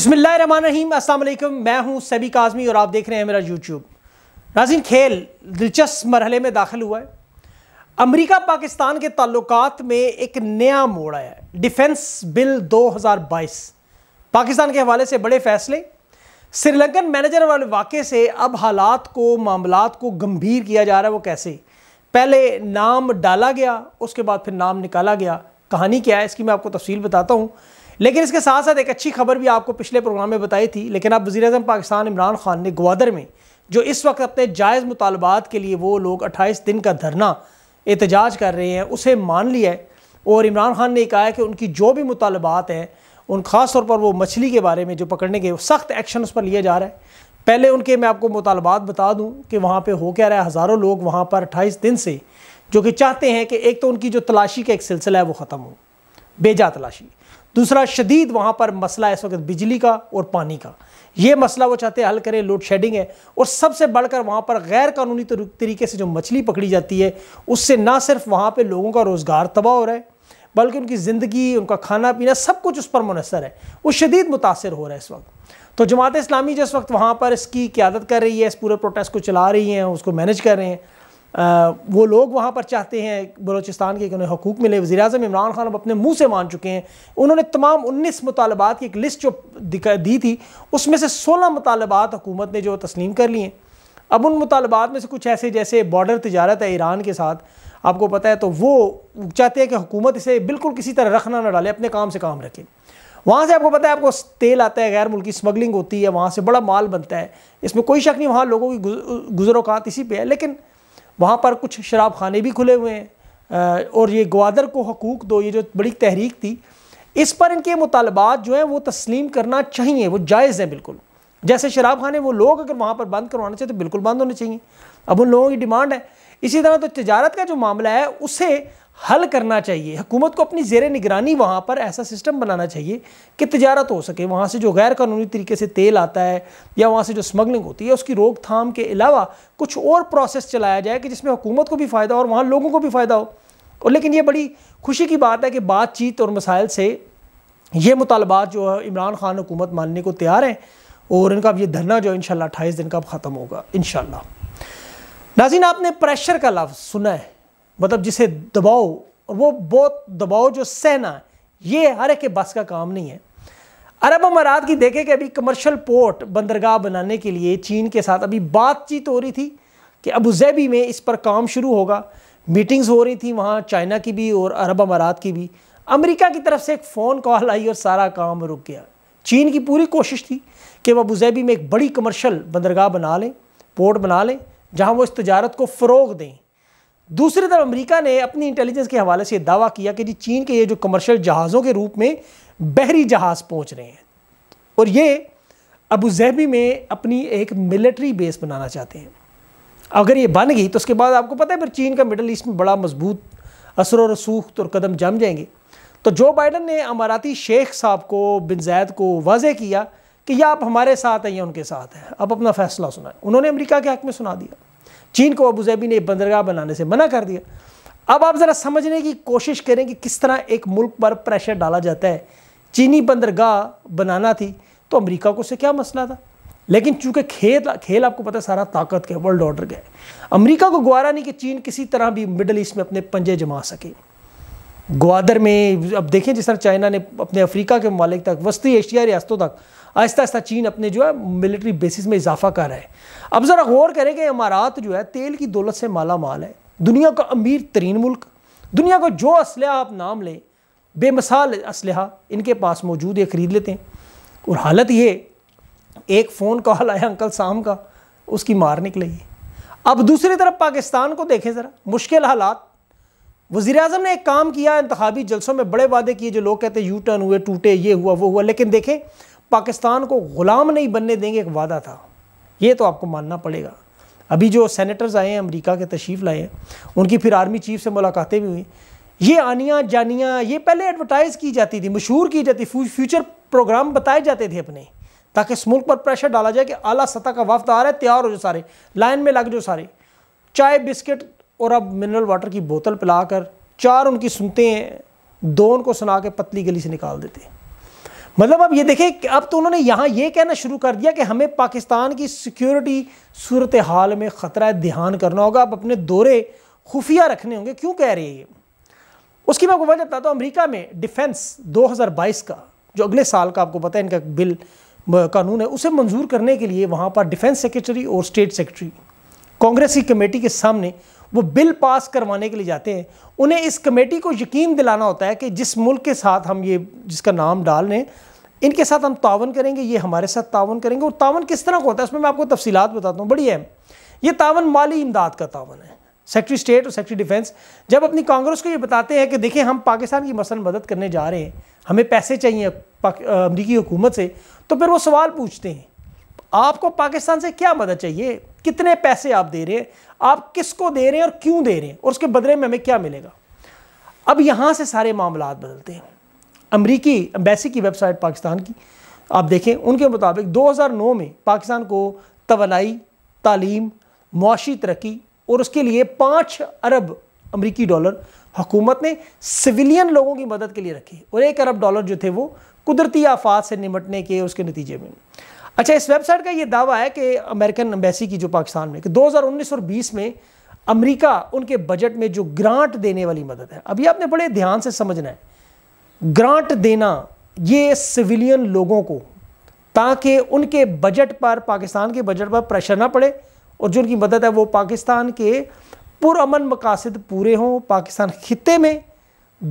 बिसमीम अल्लाम मैं हूँ सैबी काजमी और आप देख रहे हैं मेरा यूट्यूब नाजिन खेल दिलचस्प मरहले में दाखिल हुआ है अमरीका पाकिस्तान के ताल्लुकात में एक नया मोड़ आया है डिफेंस बिल 2022 पाकिस्तान के हवाले से बड़े फैसले श्रीलंकन मैनेजर वाले वाक़े से अब हालात को मामला को गंभीर किया जा रहा है वो कैसे पहले नाम डाला गया उसके बाद फिर नाम निकाला गया कहानी क्या है इसकी मैं आपको तफसील बताता हूँ लेकिन इसके साथ साथ एक अच्छी खबर भी आपको पिछले प्रोग्राम में बताई थी लेकिन अब वजी अजम पाकिस्तान इमरान खान ने ग्वादर में जो इस वक्त अपने जायज़ मुतालबात के लिए वो लोग अट्ठाईस दिन का धरना एहतजाज कर रहे हैं उसे मान लिया है और इमरान खान ने कहा है कि उनकी जो भी मुतालबात हैं उन ख़ास तौर पर वो मछली के बारे में जो पकड़ने के सख्त एक्शन उस पर लिया जा रहा है पहले उनके मैं आपको मुतालबात बता दूं कि वहाँ पे हो क्या रहा है हज़ारों लोग वहाँ पर अट्ठाईस दिन से जो कि चाहते हैं कि एक तो उनकी जो तलाशी का एक सिलसिला है वो ख़त्म हो बेजा तलाशी दूसरा शदीद वहाँ पर मसला इस वक्त बिजली का और पानी का ये मसला वो चाहते हल करें लोड शेडिंग है और सबसे बढ़कर वहाँ पर गैर कानूनी तरीके से जो मछली पकड़ी जाती है उससे ना सिर्फ वहाँ पर लोगों का रोज़गार तबाह हो रहा है बल्कि उनकी ज़िंदगी उनका खाना पीना सब कुछ उस पर मुनसर है वो शदीद मुतासर हो रहा है इस वक्त तो जमात इस्लामी जिस वक्त वहाँ पर इसकी क्यादत कर रही है इस पूरे प्रोटेस्ट को चला रही हैं उसको मैनेज कर रहे हैं आ, वो लोग वहाँ पर चाहते हैं बलोचिस्तान के उन्हें हकूक़ मिले वजी अजम इमरान खान अब अपने मुँह से मान चुके हैं उन्होंने तमाम उन्नीस मुतालबात की एक लिस्ट जो दी थी उसमें से सोलह मुतालबात हुकूमत ने जो तस्लीम कर लिए अब उन मुतालबात में से कुछ ऐसे जैसे बॉर्डर तजारत है ईरान के साथ आपको पता है तो वो चाहते हैं कि हुकूमत इसे बिल्कुल किसी तरह रखना ना डाले अपने काम से काम रखें वहाँ से आपको पता है आपको तेल आता है गैर मुल्की स्मगलिंग होती है वहाँ से बड़ा माल बनता है इसमें कोई शक नहीं वहाँ लोगों की गुजर इसी पर है लेकिन वहाँ पर कुछ शराब खाने भी खुले हुए हैं और ये गवादर को हकूक़ दो ये जो बड़ी तहरीक थी इस पर इनके मुतालबात जो हैं वो तस्लीम करना चाहिए वो जायज़ है बिल्कुल जैसे शराब खाने वो लोग अगर वहाँ पर बंद करवाना चाहिए तो बिल्कुल बंद होने चाहिए अब उन लोगों की डिमांड है इसी तरह तो तजारत का जो मामला है उसे हल करना चाहिए हुकूमत को अपनी जेर निगरानी वहाँ पर ऐसा सिस्टम बनाना चाहिए कि तजारत हो सके वहाँ से जो गैर कानूनी तरीके से तेल आता है या वहाँ से जो स्मगलिंग होती है उसकी रोकथाम के अलावा कुछ और प्रोसेस चलाया जाए कि जिसमें हुकूमत को भी फ़ायदा हो और वहाँ लोगों को भी फ़ायदा हो और लेकिन ये बड़ी खुशी की बात है कि बातचीत और मसाइल से ये मुतालबात जो है इमरान खान हुकूमत मानने को तैयार हैं और इनका अब ये धरना जो है इन अट्ठाईस दिन का अब ख़त्म होगा इन नाजीन आपने प्रेशर का लफ्ज़ सुना है मतलब जिसे दबाओ और वो बहुत दबाओ जो सहना ये हर एक बस का काम नहीं है अरब अमारात की देखें कि अभी कमर्शियल पोर्ट बंदरगाह बनाने के लिए चीन के साथ अभी बातचीत हो रही थी कि अबूजैबी में इस पर काम शुरू होगा मीटिंग्स हो रही थी वहाँ चाइना की भी और अरब अमारात की भी अमेरिका की तरफ से एक फ़ोन कॉल आई और सारा काम रुक गया चीन की पूरी कोशिश थी कि वह अबूजैबी में एक बड़ी कमर्शल बंदरगाह बना लें पोर्ट बना लें जहाँ वो इस तजारत को फ़रोग दें दूसरी तरफ अमेरिका ने अपनी इंटेलिजेंस के हवाले से दावा किया कि जी चीन के ये जो कमर्शियल जहाज़ों के रूप में बहरी जहाज़ पहुंच रहे हैं और ये अबू जहबी में अपनी एक मिलिट्री बेस बनाना चाहते हैं अगर ये बन गई तो उसके बाद आपको पता है फिर चीन का मिडल ईस्ट में बड़ा मजबूत असर और रसूख और कदम जम जाएंगे तो जो बाइडन ने अमाराती शेख साहब को बिन जैद को वाजह किया कि या आप हमारे साथ हैं या उनके साथ हैं अब अपना फैसला सुनाएं उन्होंने अमरीका के हक में सुना दिया चीन को अबूजैबी ने बंदरगाह बनाने से मना कर दिया अब आप ज़रा समझने की कोशिश करें कि किस तरह एक मुल्क पर प्रेशर डाला जाता है चीनी बंदरगाह बनाना थी तो अमेरिका को से क्या मसला था लेकिन चूंकि खेल खेल आपको पता है सारा ताकत का वर्ल्ड ऑर्डर का अमेरिका को गुआरा नहीं कि चीन किसी तरह भी मिडल ईस्ट में अपने पंजे जमा सके ग्वादर में अब देखें जिस तरह चाइना ने अपने अफ्रीका के ममालिक तक वस्ती एशिया रियासतों तक आहिस्ता आहिस्ता चीन अपने जो है मिलिट्री बेसिस में इजाफा कर रहा है अब ज़रा गौर करें कि इमारात जो है तेल की दौलत से माला माल है दुनिया का अमीर तरीन मुल्क दुनिया को जो असलह आप नाम लें बेमिसाल असलहा इनके पास मौजूद है ख़रीद लेते हैं और हालत ये एक फ़ोन कॉल आया अंकल शाम का उसकी मार निकली अब दूसरी तरफ पाकिस्तान को देखें ज़रा मुश्किल हालात वजीर अजम ने एक काम किया इंतबी जलसों में बड़े वादे किए जो लोग कहते हैं यू टर्न हुए टूटे ये हुआ वो हुआ लेकिन देखें पाकिस्तान को ग़ुलाम नहीं बनने देंगे एक वादा था ये तो आपको मानना पड़ेगा अभी जो सेनेटर्स आए हैं अमरीका के तशीफ लाए हैं उनकी फिर आर्मी चीफ से मुलाकातें भी हुई ये आनियाँ जानियाँ ये पहले एडवर्टाइज़ की जाती थी मशहूर की जाती फ्यूचर प्रोग्राम बताए जाते थे अपने ताकि इस मुल्क पर प्रेशर डाला जाए कि अला सतह का वफद आ रहा है तैयार हो जाओ सारे लाइन में लग जाओ सारे चाय बिस्किट और अब मिनरल वाटर की बोतल पिलाकर चार उनकी सुनते हैं दो उनको सुना के पतली गली से निकाल देते हैं मतलब अब ये देखें कि अब तो उन्होंने यहाँ ये कहना शुरू कर दिया कि हमें पाकिस्तान की सिक्योरिटी सूरत हाल में ख़तरा ध्यान करना होगा अब अपने दौरे खुफिया रखने होंगे क्यों कह रही है ये उसकी मैं आपको वजह बताता हूँ अमेरिका में डिफेंस 2022 का जो अगले साल का आपको पता है इनका बिल कानून है उसे मंजूर करने के लिए वहाँ पर डिफेंस सेक्रेटरी और स्टेट सेक्रेटरी कांग्रेस की कमेटी के सामने वो बिल पास करवाने के लिए जाते हैं उन्हें इस कमेटी को यकीन दिलाना होता है कि जिस मुल्क के साथ हम ये जिसका नाम डाल रहे हैं इनके साथ हम तावन करेंगे ये हमारे साथ तावन करेंगे और तावन किस तरह का होता है उसमें मैं आपको तफसीत बताता हूँ बड़ी अहम ये तावन माली इमदाद का तावन है सेक्रेटरी स्टेट और सेक्रेटरी डिफेंस जब अपनी कांग्रेस को ये बताते हैं कि देखें हम पाकिस्तान की मसल मदद करने जा रहे हैं हमें पैसे चाहिए अमरीकी हुकूमत से तो फिर वो सवाल पूछते हैं आपको पाकिस्तान से क्या मदद चाहिए कितने पैसे आप दे रहे हैं आप किसको दे रहे हैं और क्यों दे रहे हैं और उसके बदले में हमें क्या मिलेगा अब यहाँ से सारे मामला बदलते हैं अमरीकी एम्बेसी की वेबसाइट पाकिस्तान की आप देखें उनके मुताबिक 2009 में पाकिस्तान को तवलाई तालीम मुआशी तरक्की और उसके लिए पाँच अरब अमरीकी डॉलर हुकूमत ने सिविलियन लोगों की मदद के लिए रखी और एक अरब डॉलर जो थे वो कुदरती आफात से निमटने के उसके नतीजे में अच्छा इस वेबसाइट का ये दावा है कि अमेरिकन एम्बेसी की जो पाकिस्तान में कि 2019 और 20 में अमेरिका उनके बजट में जो ग्रांट देने वाली मदद है अभी आपने बड़े ध्यान से समझना है ग्रांट देना ये सिविलियन लोगों को ताकि उनके बजट पर पाकिस्तान के बजट पर प्रेशर ना पड़े और जो उनकी मदद है वो पाकिस्तान के पुरमन मकासद पूरे हों पाकिस्तान खत्े में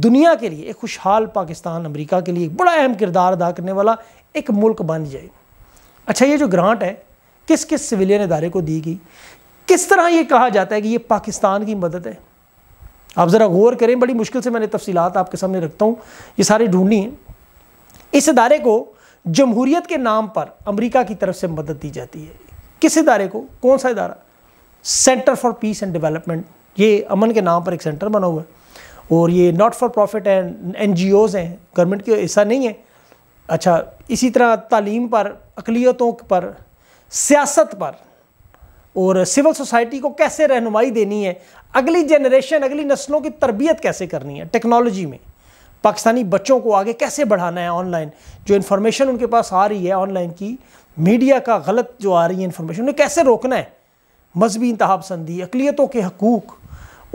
दुनिया के लिए एक खुशहाल पाकिस्तान अमरीका के लिए एक बड़ा अहम किरदार अदा करने वाला एक मुल्क बन जाए अच्छा ये जो ग्रांट है किस किस सिविलियन इदारे को दी गई किस तरह ये कहा जाता है कि ये पाकिस्तान की मदद है आप ज़रा गौर करें बड़ी मुश्किल से मैंने तफसी आपके सामने रखता हूँ ये सारे ढूंढनी हैं इस इदारे को जमहूरीत के नाम पर अमरीका की तरफ से मदद दी जाती है किस इदारे को कौन सा इदारा centre for peace and development ये अमन के नाम पर एक सेंटर बना हुआ है और ये नॉट फॉर प्रॉफिट एंड एन हैं गवर्नमेंट के ऐसा नहीं है अच्छा इसी तरह तालीम पर अकलीतों पर सियासत पर और सिविल सोसाइटी को कैसे रहनुमाई देनी है अगली जनरेशन अगली नस्लों की तरबियत कैसे करनी है टेक्नोलॉजी में पाकिस्तानी बच्चों को आगे कैसे बढ़ाना है ऑनलाइन जो इन्फॉर्मेशन उनके पास आ रही है ऑनलाइन की मीडिया का गलत जो आ रही है इन्फॉर्मेशन उन्हें कैसे रोकना है मजहबी इंतहा संदी अकलीतों के हकूक़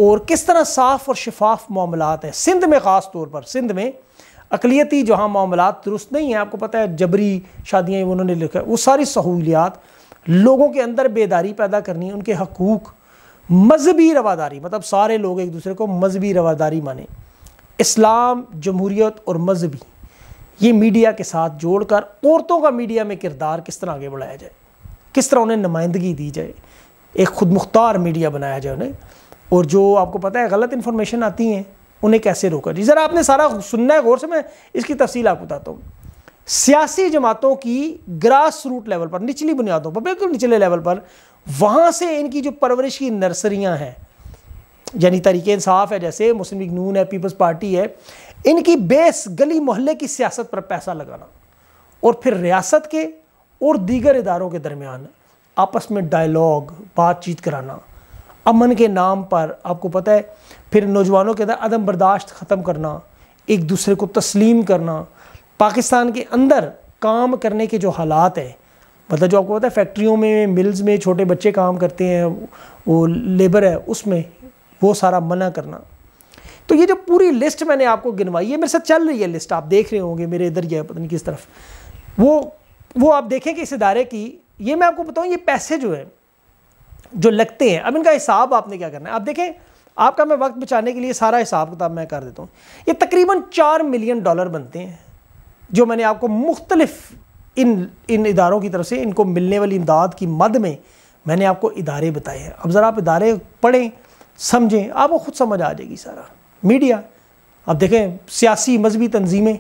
और किस तरह साफ़ और शफाफ मामला है सिंध में ख़ास तौर पर सिंध में अकलीती जहाँ मामला दुरुस्त नहीं हैं आपको पता है जबरी शादियाँ उन्होंने लिखा वो सारी सहूलियात लोगों के अंदर बेदारी पैदा करनी उनके हकूक़ मजहबी रवादारी मतलब सारे लोग एक दूसरे को मजहबी रवादारी माने इस्लाम जमहूरीत और मजहबी ये मीडिया के साथ जोड़कर औरतों का मीडिया में किरदार किस तरह आगे बढ़ाया जाए किस तरह उन्हें नुमाइंदगी दी जाए एक खुद मुख्तार मीडिया बनाया जाए उन्हें और जो आपको पता है गलत इन्फॉर्मेशन आती हैं उन्हें कैसे रोका जी ज़रा आपने सारा सुनना है गौर से मैं इसकी तफसील आपको बताता हूँ सियासी जमातों की ग्रास रूट लेवल पर निचली बुनियादों पर बिल्कुल निचले लेवल पर वहाँ से इनकी जो परवरिश की नर्सरियाँ हैं यानी तरीके इंसाफ है जैसे मुस्लिम लीग नून है पीपल्स पार्टी है इनकी बेस गली मोहल्ले की सियासत पर पैसा लगाना और फिर रियासत के और दीगर इदारों के दरमियान आपस में डायलॉग बातचीत कराना अमन के नाम पर आपको पता है फिर नौजवानों के अंदर अदम बर्दाश्त ख़त्म करना एक दूसरे को तस्लीम करना पाकिस्तान के अंदर काम करने के जो हालात हैं मतलब जो आपको पता है फैक्ट्रियों में मिल्स में छोटे बच्चे काम करते हैं वो लेबर है उसमें वो सारा मना करना तो ये जो पूरी लिस्ट मैंने आपको गिनवाई है मेरे साथ चल रही है लिस्ट आप देख रहे होंगे मेरे इधर यह है पता नहीं किस तरफ वो वो आप देखें कि इस इदारे की ये मैं आपको बताऊँ ये पैसे जो है जो लगते हैं अब इनका हिसाब आपने क्या करना है आप देखें आपका मैं वक्त बचाने के लिए सारा हिसाब किताब मैं कर देता हूँ ये तकरीबन चार मिलियन डॉलर बनते हैं जो मैंने आपको मुख्तलिफ इन इन इदारों की तरफ से इनको मिलने वाली इमदाद की मद में मैंने आपको इदारे बताए हैं अब ज़रा आप इदारे पढ़ें समझें आपको ख़ुद समझ आ जाएगी सारा मीडिया अब देखें सियासी मजहबी तंजीमें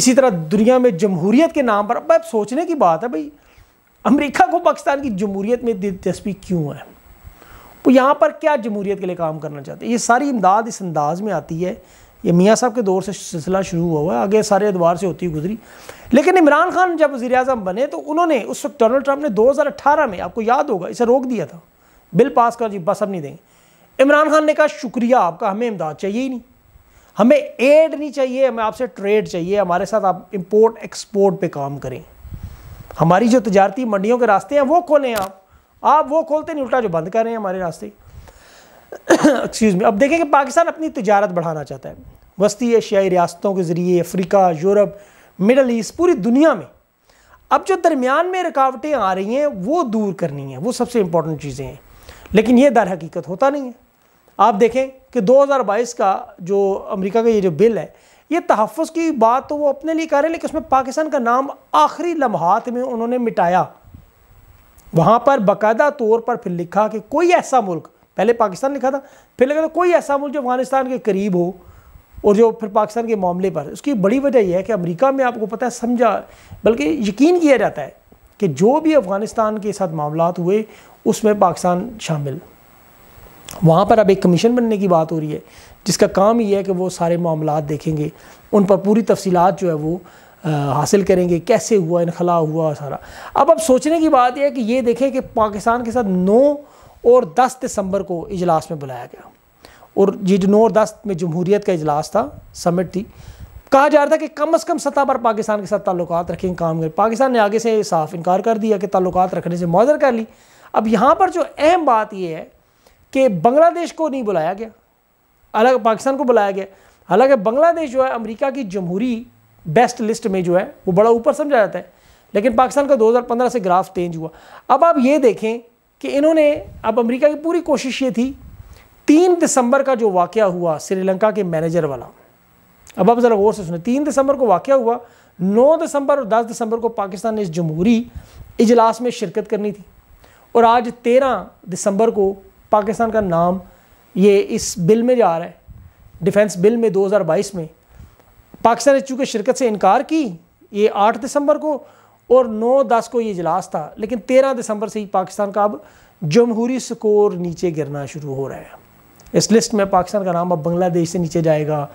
इसी तरह दुनिया में जमहूरीत के नाम पर अब सोचने की बात है भाई अमेरिका को पाकिस्तान की जमहूरीत में दिलचस्पी क्यों है वो यहाँ पर क्या जमूरीत के लिए काम करना चाहते हैं ये सारी इमदाद इस अंदाज में आती है ये मियाँ साहब के दौर से सिलसिला शुरू हुआ हुआ है आगे सारे अदवार से होती गुजरी लेकिन इमरान खान जब वजी अजम बने तो उन्होंने उस वक्त डोनल्ड ट्रंप ने 2018 में आपको याद होगा इसे रोक दिया था बिल पास कर जी बस अब नहीं देंगे इमरान खान ने कहा शुक्रिया आपका हमें इमदाद चाहिए ही नहीं हमें एड नहीं चाहिए हमें आपसे ट्रेड चाहिए हमारे साथ आप इम्पोर्ट एक्सपोर्ट पर काम करें हमारी जो तजारती मंडियों के रास्ते हैं वो खोलें आप आप वो खोलते नहीं उल्टा जो बंद कर रहे हैं हमारे रास्ते एक्सक्यूज़ में अब देखें कि पाकिस्तान अपनी तजारत बढ़ाना चाहता है वस्ती एशियाई रियासतों के ज़रिए अफ्रीका यूरोप मिडल ईस्ट पूरी दुनिया में अब जो दरमियान में रुकावटें आ रही हैं वो दूर करनी है वो सबसे इम्पोर्टेंट चीज़ें हैं लेकिन ये दर हकीकत होता नहीं है आप देखें कि 2022 का जो अमेरिका का ये जो बिल है ये तहफ़ की बात तो वो अपने लिए कर रहे हैं लेकिन उसमें पाकिस्तान का नाम आखिरी लम्हात में उन्होंने मिटाया वहाँ पर बाकायदा तौर पर फिर लिखा कि कोई ऐसा मुल्क पहले पाकिस्तान लिखा था फिर लिखा था कोई ऐसा मुल्क जो अफगानिस्तान के करीब हो और जो फिर पाकिस्तान के मामले पर उसकी बड़ी वजह यह है कि अमेरिका में आपको पता है समझा बल्कि यकीन किया जाता है कि जो भी अफ़गानिस्तान के साथ मामला हुए उसमें पाकिस्तान शामिल वहाँ पर अब एक कमीशन बनने की बात हो रही है जिसका काम ये है कि वो सारे मामला देखेंगे उन पर पूरी तफसीत जो है वो हासिल करेंगे कैसे हुआ इनखला हुआ सारा अब अब सोचने की बात यह है कि ये देखें कि पाकिस्तान के साथ नौ और दस दिसंबर को इजलास में बुलाया गया और ये नौ और दस में जमहूरीत का इजलास था समिट थी कहा जा रहा था कि कम अज़ कम सतह पर पाकिस्तान के साथ ताल्लुक रखें काम करें पाकिस्तान ने आगे से साफ इनकार कर दिया कि ताल्लुक रखने से मदर कर ली अब यहाँ पर जो अहम बात यह है कि बांग्लादेश को नहीं बुलाया गया अलग पाकिस्तान को बुलाया गया हालांकि बांग्लादेश जो है अमेरिका की जमहूरी बेस्ट लिस्ट में जो है वो बड़ा ऊपर समझा जाता है लेकिन पाकिस्तान का 2015 से ग्राफ चेंज हुआ अब आप ये देखें कि इन्होंने अब अमेरिका की पूरी कोशिश ये थी तीन दिसंबर का जो वाक़ हुआ श्रीलंका के मैनेजर वाला अब आप ज़रा गौर से सुने तीन दिसंबर को वाक़ हुआ नौ दिसंबर और दस दिसंबर को पाकिस्तान ने इस जमहूरी इजलास में शिरकत करनी थी और आज तेरह दिसंबर को पाकिस्तान का नाम ये इस बिल में जा रहा है डिफेंस बिल में 2022 में पाकिस्तान ने चूँकि शिरकत से इनकार की ये 8 दिसंबर को और 9 10 को ये इजलास था लेकिन 13 दिसंबर से ही पाकिस्तान का अब जमहूरी स्कोर नीचे गिरना शुरू हो रहा है इस लिस्ट में पाकिस्तान का नाम अब बांग्लादेश से नीचे जाएगा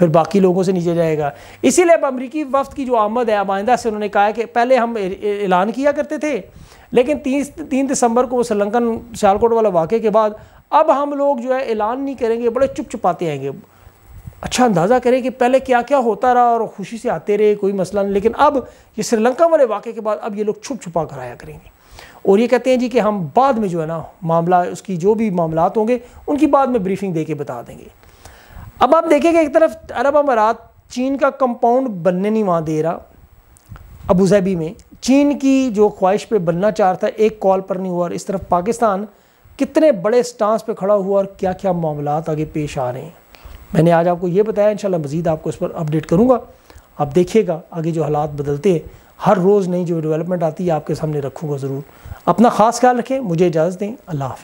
फिर बाकी लोगों से नीचे जाएगा इसीलिए अब अमरीकी वफ्त की जो आमद है अब आइंदा से उन्होंने कहा है कि पहले हम ऐलान किया करते थे लेकिन तीन तीन दिसंबर को श्रीलंकन सियालकोट वाला वाक़े के बाद अब हम लोग जो है ऐलान नहीं करेंगे बड़े चुप चुपाते आएंगे अच्छा अंदाज़ा करें कि पहले क्या क्या होता रहा और खुशी से आते रहे कोई मसला नहीं लेकिन अब ये श्रीलंका वाले वाक़े के बाद अब ये लोग छुप छुपा कर आया करेंगे और ये कहते हैं जी कि हम बाद में जो है ना मामला उसकी जो भी मामला होंगे उनकी बाद में ब्रीफिंग दे के बता देंगे अब आप देखेंगे एक तरफ अरब अमारात चीन का कंपाउंड बनने नहीं वहाँ दे रहा अबूजैबी में चीन की जो ख्वाहिश पर बनना चाह रहा था एक कॉल पर नहीं हुआ और इस तरफ पाकिस्तान कितने बड़े स्टांस पे खड़ा हुआ और क्या क्या मामला आगे पेश आ रहे हैं मैंने आज आपको ये बताया इन शाला मज़ीद आपको इस पर अपडेट करूँगा आप देखिएगा आगे जो हालात बदलते हैं हर रोज़ नई जो डेवलपमेंट आती है आपके सामने रखूँगा ज़रूर अपना ख़ास ख्याल रखें मुझे इजाज़त दें अल्लाह